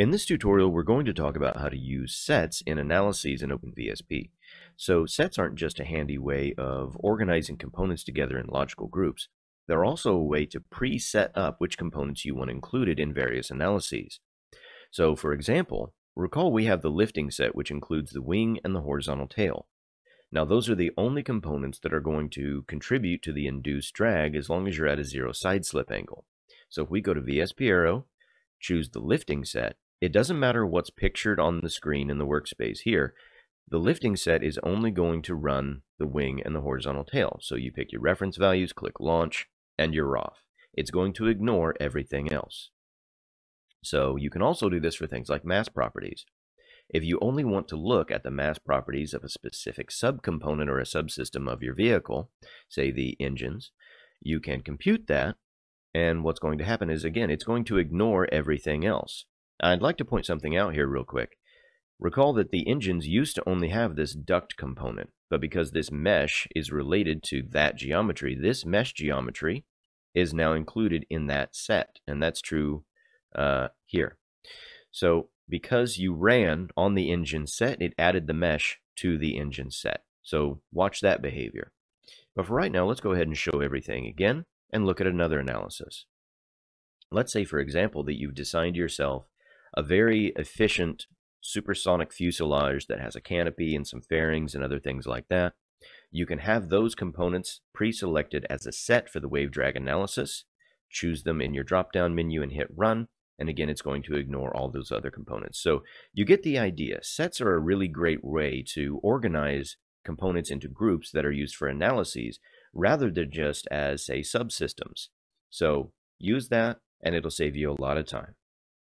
In this tutorial, we're going to talk about how to use sets in analyses in OpenVSP. So sets aren't just a handy way of organizing components together in logical groups. They're also a way to pre-set up which components you want included in various analyses. So for example, recall we have the lifting set which includes the wing and the horizontal tail. Now those are the only components that are going to contribute to the induced drag as long as you're at a zero side slip angle. So if we go to VSP arrow, choose the lifting set, it doesn't matter what's pictured on the screen in the workspace here. The lifting set is only going to run the wing and the horizontal tail. So you pick your reference values, click launch, and you're off. It's going to ignore everything else. So you can also do this for things like mass properties. If you only want to look at the mass properties of a specific subcomponent or a subsystem of your vehicle, say the engines, you can compute that, and what's going to happen is, again, it's going to ignore everything else. I'd like to point something out here real quick. Recall that the engines used to only have this duct component, but because this mesh is related to that geometry, this mesh geometry is now included in that set, and that's true uh, here. So because you ran on the engine set, it added the mesh to the engine set. So watch that behavior. But for right now, let's go ahead and show everything again and look at another analysis. Let's say, for example, that you've designed yourself a very efficient supersonic fuselage that has a canopy and some fairings and other things like that. You can have those components pre-selected as a set for the wave drag analysis. Choose them in your drop-down menu and hit run. And again, it's going to ignore all those other components. So you get the idea. Sets are a really great way to organize components into groups that are used for analyses rather than just as, say, subsystems. So use that and it'll save you a lot of time.